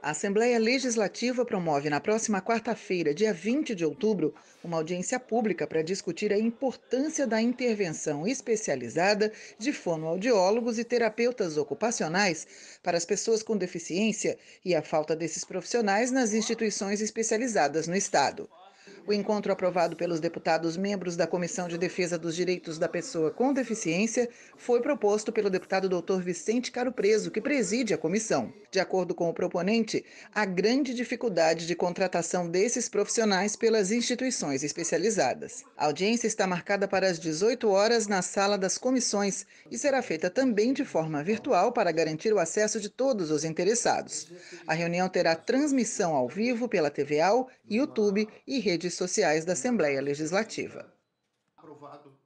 A Assembleia Legislativa promove na próxima quarta-feira, dia 20 de outubro, uma audiência pública para discutir a importância da intervenção especializada de fonoaudiólogos e terapeutas ocupacionais para as pessoas com deficiência e a falta desses profissionais nas instituições especializadas no Estado. O encontro aprovado pelos deputados membros da Comissão de Defesa dos Direitos da Pessoa com Deficiência foi proposto pelo deputado Dr. Vicente Caro Preso, que preside a comissão. De acordo com o proponente, a grande dificuldade de contratação desses profissionais pelas instituições especializadas. A audiência está marcada para as 18 horas na sala das comissões e será feita também de forma virtual para garantir o acesso de todos os interessados. A reunião terá transmissão ao vivo pela TV Al, YouTube e redes Sociais da Assembleia Legislativa. Aprovado.